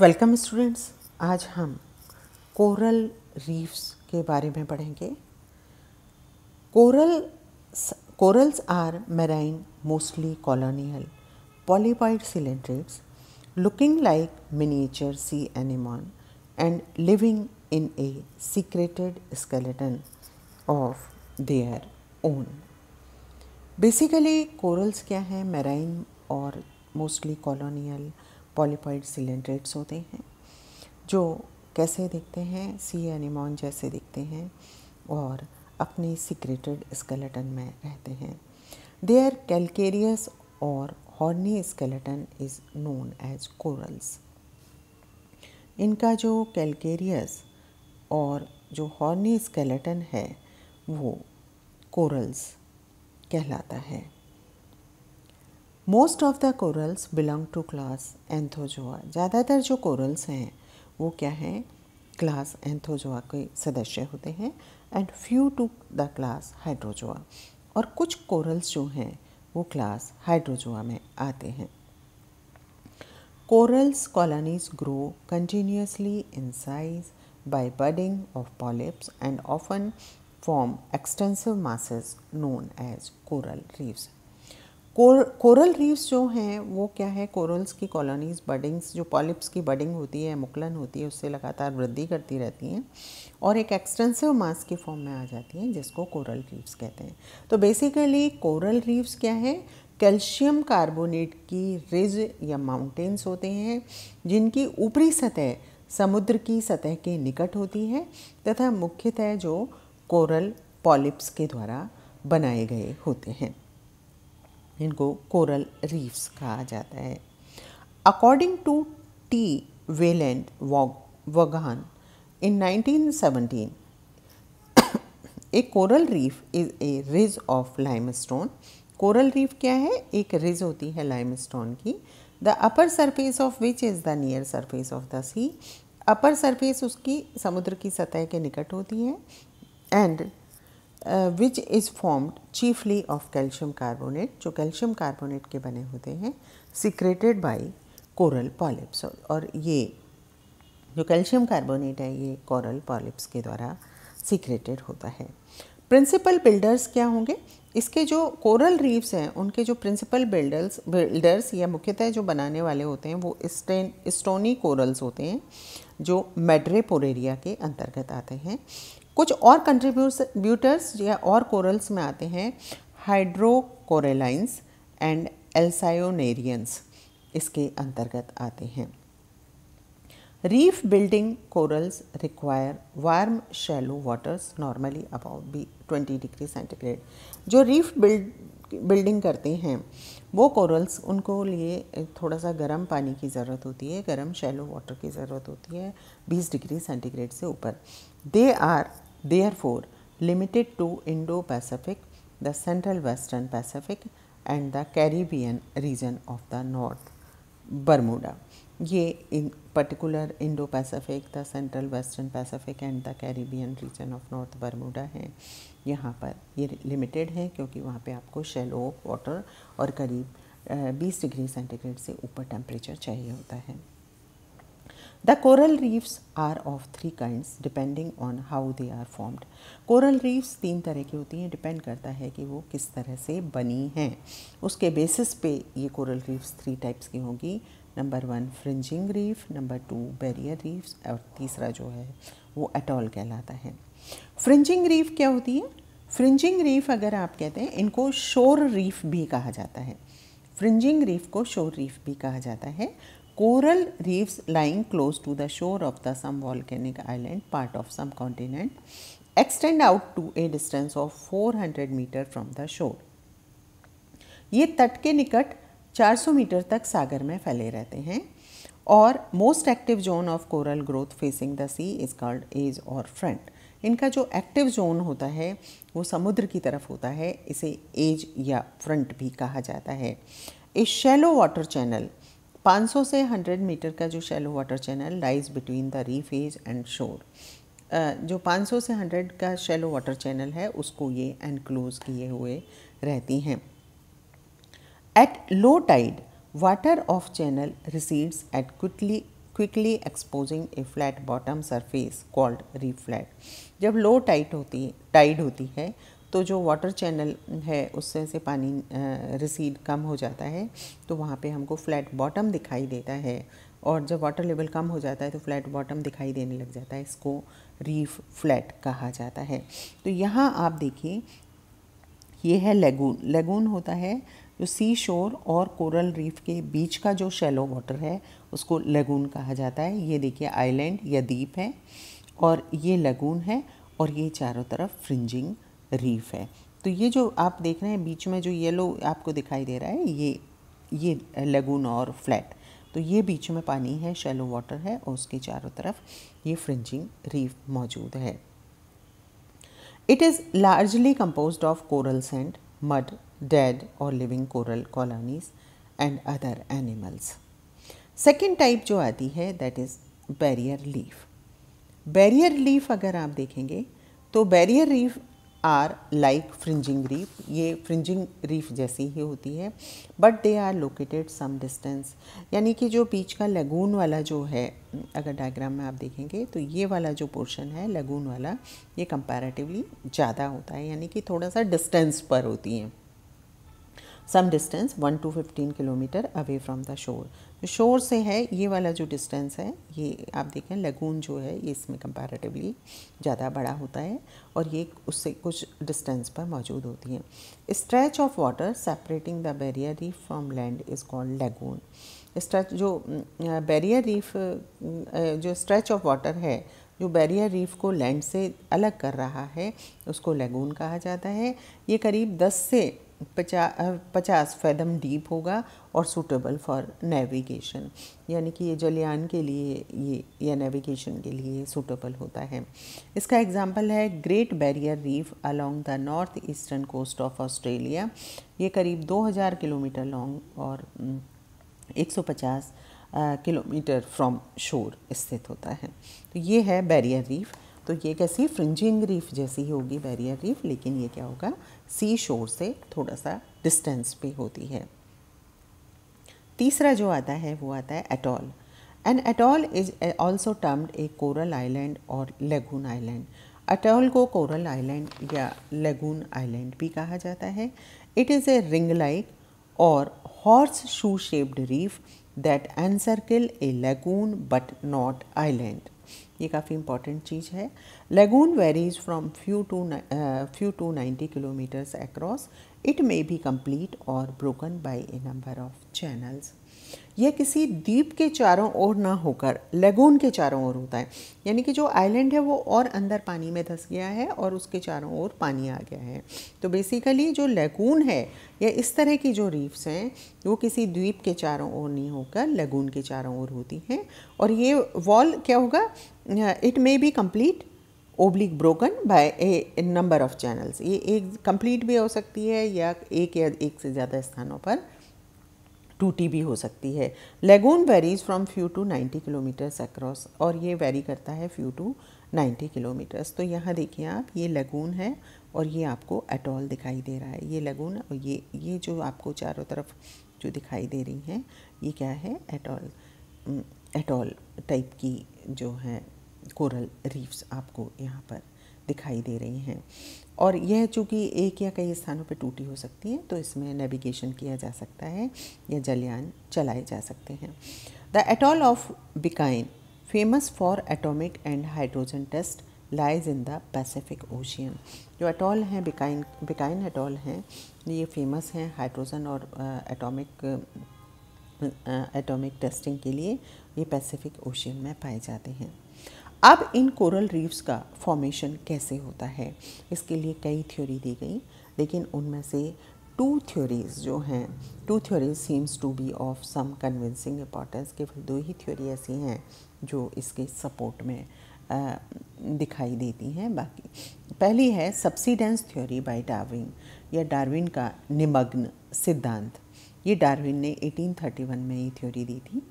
Welcome students आज हम coral reefs के बारे में पढ़ेंगे coral corals are marine mostly colonial polypoid coelenterates looking like miniature sea anemone and living in a secreted skeleton of their own basically corals क्या हैं marine और mostly colonial polypoid सिलेंड्रेट्स होते हैं जो कैसे दिखते हैं सी एनिमॉन जैसे दिखते हैं और अपने सिक्रेटेड स्केलेटन में रहते हैं देयर कैलकेरियस और horny skeleton is known as corals इनका जो कैलकेरियस और जो हॉर्नी स्केलेटन है वो कोरल्स कहलाता है most of the corals belong to class Anthozoa ज़्यादातर जो कोरल्स हैं वो क्या हैं क्लास एंथोजोआ के सदस्य होते हैं and few to the class Hydrozoa और कुछ कोरल्स जो हैं वो क्लास हाइड्रोजोआ में आते हैं corals colonies grow continuously in size by budding of polyps and often form extensive masses known as coral reefs कोर, कोरल रीव्स जो हैं वो क्या है कोरल्स की कॉलोनीज बडिंग्स जो पॉलिप्स की बडिंग होती है मुकलन होती है उससे लगातार वृद्धि करती रहती हैं और एक एक्सटेंसिव मास की फॉर्म में आ जाती हैं जिसको कोरल रीव्स कहते हैं तो बेसिकली कोरल रीव्स क्या है कैल्शियम कार्बोनेट की रिज या माउंटेन्स होते हैं जिनकी ऊपरी सतह समुद्र की सतह के निकट होती है तथा मुख्यतः जो कोरल पॉलिप्स के द्वारा बनाए गए होते हैं इनको कोरल रीफ्स कहा जाता है according to T Wayland Vaughan in 1917 a coral reef is a ridge of limestone coral reef क्या है एक रिज होती है लाइमस्टोन की the upper surface of which is the near surface of the sea upper surface उसकी समुद्र की सतह के निकट होती है and which is formed chiefly of calcium carbonate जो कैल्शियम कार्बोनेट के बने होते हैं सिक्रेटेड बाई कोरल पॉलिप्स और ये जो कैल्शियम कार्बोनेट है ये कोरल पॉलिप्स के द्वारा सिक्रेटेड होता है प्रिंसिपल बिल्डर्स क्या होंगे इसके जो कोरल रीव्स हैं उनके जो प्रिंसिपल बिल्डर्स बिल्डर्स या मुख्यतः जो बनाने वाले होते हैं वो स्टेन स्टोनी कोरल्स होते हैं जो मेड्रेपोरेरिया के अंतर्गत आते हैं कुछ और कंट्रीब्यूटर्स या और कोरल्स में आते हैं हाइड्रोकोरेलाइंस एंड एल्सायोनेरियंस इसके अंतर्गत आते हैं reef building corals require warm shallow waters normally about be twenty degree centigrade जो रीफ बिल्ड बिल्डिंग करते हैं वो कोरल्स उनको लिए थोड़ा सा गर्म पानी की ज़रूरत होती है गर्म शैलो वाटर की ज़रूरत होती है 20 डिग्री सेंटीग्रेड से ऊपर they They are therefore limited to Indo-Pacific, the Central western Pacific and the Caribbean region of the north Bermuda. ये इन particular Indo Pacific the central western Pacific and the Caribbean region of north Bermuda है यहाँ पर ये limited है क्योंकि वहाँ पे आपको शेलो वाटर और करीब बीस डिग्री सेंटीग्रेड से ऊपर टेम्परेचर चाहिए होता है the coral reefs are of three kinds depending on how they are formed. Coral reefs तीन तरह की होती हैं डिपेंड करता है कि वो किस तरह से बनी हैं उसके बेसिस पे ये कोरल रीफ्स थ्री टाइप्स की होंगी number one fringing reef number two barrier reefs और तीसरा जो है वो एटॉल कहलाता है फ्रिंजिंग रीफ क्या होती है फ्रिंजिंग रीफ अगर आप कहते हैं इनको शोर रीफ भी कहा जाता है फ्रिंजिंग रीफ को शोर रीफ भी कहा जाता है coral reefs lying close to the shore of the some volcanic island part of some continent extend out to a distance of 400 meter from the shore. ye tat ke nikat 400 meter tak sagar mein phale rehte hain और most active zone of coral growth facing the sea is called edge or front इनका जो active zone होता है वो समुद्र की तरफ होता है इसे एज या फ्रंट भी कहा जाता है ए शैलो वाटर चैनल 500 से 100 मीटर का जो shallow water channel lies between the reef edge and shore जो 500 से 100 का शैलो वाटर चैनल है उसको ये एनक्लोज किए हुए रहती हैं at low tide water of channel recedes at quickly quickly exposing a flat bottom surface called reef flat जब लो टाइट होती टाइड होती है तो जो वाटर चैनल है उससे से पानी रिसीड कम हो जाता है तो वहाँ पे हमको फ्लैट बॉटम दिखाई देता है और जब वाटर लेवल कम हो जाता है तो फ्लैट बॉटम दिखाई देने लग जाता है इसको रीफ फ्लैट कहा जाता है तो यहाँ आप देखिए ये है लेगून लेगून होता है जो सी शोर और कोरल रीफ के बीच का जो शेलो वाटर है उसको लेगून कहा जाता है ये देखिए आइलैंड या द्वीप है और ये लेगून है और ये चारों तरफ फ्रिंजिंग रीफ है तो ये जो आप देख रहे हैं बीच में जो येलो आपको दिखाई दे रहा है ये ये लगून और फ्लैट तो ये बीच में पानी है शेलो वाटर है और उसके चारों तरफ ये फ्रिंजिंग रीफ मौजूद है it is largely compose of coral sand mud dead और living coral colonies and other animals second type जो आती है that is barrier reef barrier reef अगर आप देखेंगे तो barrier reef are like fringing reef ये फ्रिंजिंग रीफ जैसी ही होती है but they are located some distance यानी कि जो बीच का लगून वाला जो है अगर डायग्राम में आप देखेंगे तो ये वाला जो पोर्शन है लगून वाला ये कंपैरेटिवली ज़्यादा होता है यानी कि थोड़ा सा डिस्टेंस पर होती हैं some distance one two fifteen kilometer away from the shore shore से है ये वाला जो डिस्टेंस है ये आप देखें लेगून जो है ये इसमें कंपैरेटिवली ज़्यादा बड़ा होता है और ये उससे कुछ डिस्टेंस पर मौजूद होती है stretch of water separating the barrier reef from land is called lagoon stretch जो barrier um, reef um, um, जो स्ट्रेच ऑफ वाटर है जो बैरियर रीफ को लैंड से अलग कर रहा है उसको लेगून कहा जाता है ये करीब 10 से पचा पचास फैदम डीप होगा और सूटेबल फॉर नेविगेशन यानी कि ये जलयान के लिए ये या नेविगेशन के लिए सूटेबल होता है इसका एग्जांपल है Great Barrier Reef along the north eastern coast of Australia ये करीब 2000 किलोमीटर लॉन्ग और 150 किलोमीटर फ्रॉम शोर स्थित होता है तो ये है बैरियर रीफ तो ये कैसी फ्रिंजिंग रीफ जैसी ही होगी बैरियर रीफ लेकिन ये क्या होगा सी शोर से थोड़ा सा डिस्टेंस पे होती है तीसरा जो आता है वो आता है atoll and atoll is also termed a coral island or lagoon island atoll को कोरल आइलैंड या लेगून आइलैंड भी कहा जाता है it is a ring like or horseshoe shaped reef encircle a lagoon but not island ये काफ़ी important चीज़ है lagoon varies from few to few to ninety kilometers across it may be complete or broken by a number of channels यह किसी द्वीप के चारों ओर ना होकर लेगून के चारों ओर होता है यानी कि जो आइलैंड है वो और अंदर पानी में धस गया है और उसके चारों ओर पानी आ गया है तो बेसिकली जो लेगून है या इस तरह की जो रीफ्स हैं वो किसी द्वीप के चारों ओर नहीं होकर लेगून के चारों ओर होती हैं और ये वॉल क्या होगा it may be complete oblique broken by a number of channels ये एक कंप्लीट भी हो सकती है या एक या एक से ज़्यादा स्थानों पर टूटी भी हो सकती है lagoon varies from few to 90 kilometers across और ये वेरी करता है फ्यू टू 90 किलोमीटर्स तो यहाँ देखिए आप ये लगून है और ये आपको एटॉल दिखाई दे रहा है ये लगून और ये ये जो आपको चारों तरफ जो दिखाई दे रही हैं ये क्या है एटॉल एटॉल टाइप की जो है कोरल रीफ्स आपको यहाँ पर दिखाई दे रही हैं और यह चूंकि एक या कई स्थानों पर टूटी हो सकती है तो इसमें नेविगेशन किया जा सकता है या जलयान चलाए जा सकते हैं the atoll of Bikini famous for atomic and hydrogen test lies in the Pacific Ocean जो एटॉल हैं बिकाइन बिकाइन एटॉल हैं ये फेमस हैं हाइड्रोजन और एटॉमिक एटॉमिक टेस्टिंग के लिए ये पैसिफिक ओशियन में पाए जाते हैं अब इन कोरल रीफ्स का फॉर्मेशन कैसे होता है इसके लिए कई थ्योरी दी गई लेकिन उनमें से टू थ्योरीज जो हैं two theories seems to be of some convincing importance केवल दो ही थ्योरी ऐसी हैं जो इसके सपोर्ट में आ, दिखाई देती हैं बाकी पहली है सब्सिडेंस थ्योरी बाय डार्विन या डार्विन का निमग्न सिद्धांत ये डार्विन ने 1831 में ये थ्योरी दी थी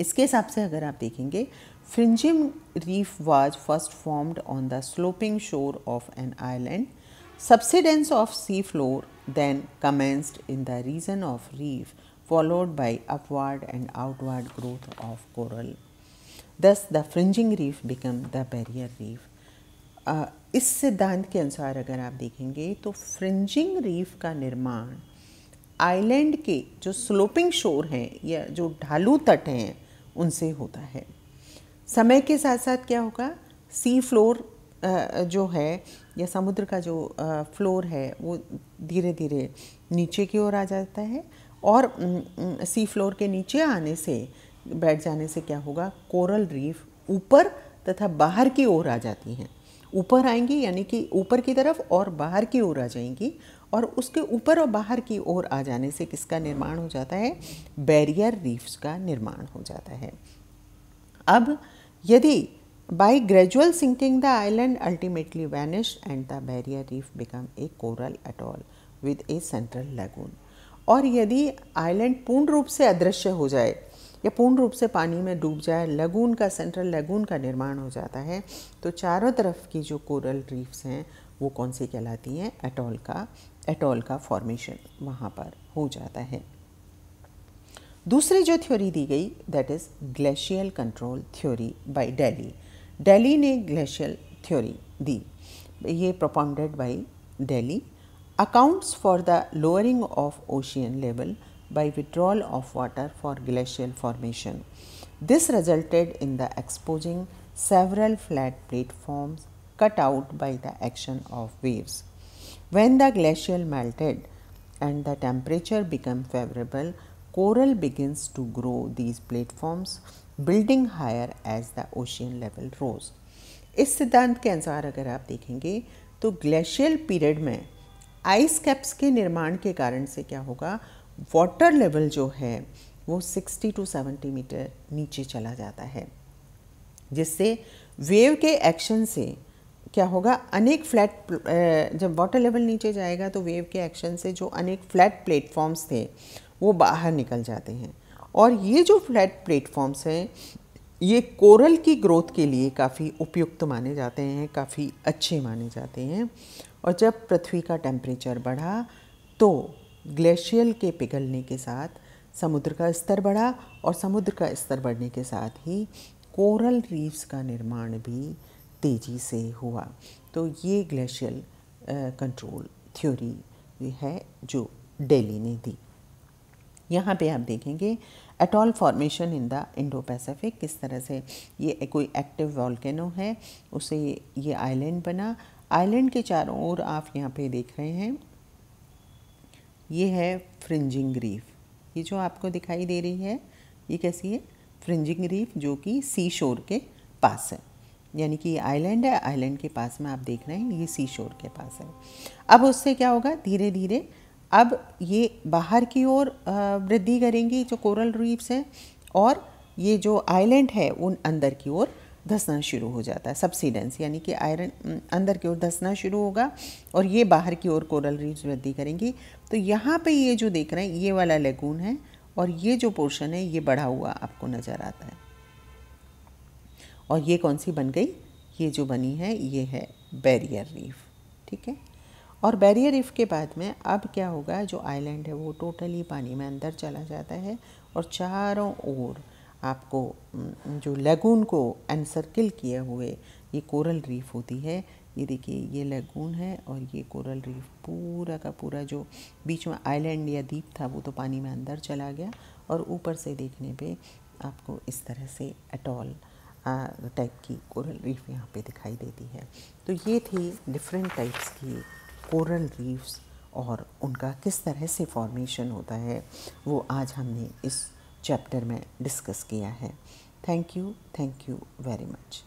इसके हिसाब से अगर आप देखेंगे Fringim reef was first formed on the sloping shore of an island. Subsidence of seafloor then commenced in the region of reef followed by upward and outward growth of coral. Thus the fringing reef became the barrier reef. Uh, इस सिद्धांत के अनुसार अगर आप देखेंगे तो fringing reef का निर्माण आइलैंड के जो स्लोपिंग शोर हैं या जो ढालू तट हैं उनसे होता है समय के साथ साथ क्या होगा सी फ्लोर जो है या समुद्र का जो फ्लोर है वो धीरे धीरे नीचे की ओर आ जाता है और सी फ्लोर के नीचे आने से बैठ जाने से क्या होगा कोरल रीफ ऊपर तथा बाहर की ओर आ जाती हैं ऊपर आएंगी यानी कि ऊपर की तरफ और बाहर की ओर आ जाएंगी और उसके ऊपर और बाहर की ओर आ जाने से किसका निर्माण हो जाता है बैरियर रीफ्स का निर्माण हो जाता है अब यदि by gradual sinking the island ultimately vanish and the barrier reef become a coral atoll with a central lagoon और यदि आइलैंड पूर्ण रूप से अदृश्य हो जाए या पूर्ण रूप से पानी में डूब जाए लगून का सेंट्रल लगून का निर्माण हो जाता है तो चारों तरफ की जो कोरल रीफ्स हैं वो कौन सी कहलाती हैं एटॉल का एटॉल का फॉर्मेशन वहाँ पर हो जाता है दूसरी जो थ्योरी दी गई that is glacial control theory by Daly Daly ने ग्लेशियल थ्योरी दी ये propounded by Daly accounts for the lowering of ocean level by withdrawal of water for glacial formation. This resulted in the exposing several flat platforms cut out by the action of waves. When the glacial melted and the temperature became favorable, coral begins to grow these platforms, building higher as the ocean level rose. इस सिद्धांत के अनुसार अगर आप देखेंगे तो glacial period में ice caps के निर्माण के कारण से क्या होगा वाटर लेवल जो है वो 60 टू 70 मीटर नीचे चला जाता है जिससे वेव के एक्शन से क्या होगा अनेक फ्लैट जब वाटर लेवल नीचे जाएगा तो वेव के एक्शन से जो अनेक फ्लैट प्लेटफॉर्म्स थे वो बाहर निकल जाते हैं और ये जो फ्लैट प्लेटफॉर्म्स हैं ये कोरल की ग्रोथ के लिए काफ़ी उपयुक्त माने जाते हैं काफ़ी अच्छे माने जाते हैं और जब पृथ्वी का टेम्परेचर बढ़ा तो ग्लेशियल के पिघलने के साथ समुद्र का स्तर बढ़ा और समुद्र का स्तर बढ़ने के साथ ही कोरल रीफ्स का निर्माण भी तेज़ी से हुआ तो ये ग्लेशियल कंट्रोल थ्योरी है जो डेली ने दी यहाँ पे आप देखेंगे atoll formation in the Indo Pacific किस तरह से ये कोई एक्टिव वॉल्केनो है उसे ये आइलैंड बना आइलैंड के चारों ओर आप यहाँ पे देख रहे हैं ये है फ्रिंजिंग रीफ ये जो आपको दिखाई दे रही है ये कैसी है फ्रिंजिंग रीफ जो कि सी शोर के पास है यानी कि ये आइलैंड है आइलैंड के पास में आप देख रहे हैं ये सी शोर के पास है अब उससे क्या होगा धीरे धीरे अब ये बाहर की ओर वृद्धि करेंगी जो कोरल रीफ्स हैं और ये जो आइलैंड है उन अंदर की ओर धसना शुरू हो जाता है सब्सिडेंस यानी कि आयरन अंदर की ओर धसना शुरू होगा और ये बाहर की ओर कोरल रीफ्स वृद्धि करेंगी तो यहाँ पे ये जो देख रहे हैं ये वाला लेगून है और ये जो पोर्शन है ये बढ़ा हुआ आपको नज़र आता है और ये कौन सी बन गई ये जो बनी है ये है बैरियर रीफ ठीक है और बैरियर रीफ के बाद में अब क्या होगा जो आइलैंड है वो टोटली पानी में अंदर चला जाता है और चारों ओर आपको जो लेगून को एनसर्किल किए हुए ये कोरल रीफ होती है ये देखिए ये लेगून है और ये कोरल रीफ पूरा का पूरा जो बीच में आइलैंड या द्वीप था वो तो पानी में अंदर चला गया और ऊपर से देखने पे आपको इस तरह से अटॉल टाइप की कोरल रीफ यहाँ पे दिखाई देती है तो ये थी डिफरेंट टाइप्स की कोरल रीफ्स और उनका किस तरह से फॉर्मेशन होता है वो आज हमने इस चैप्टर में डिस्कस किया है thank you thank you very much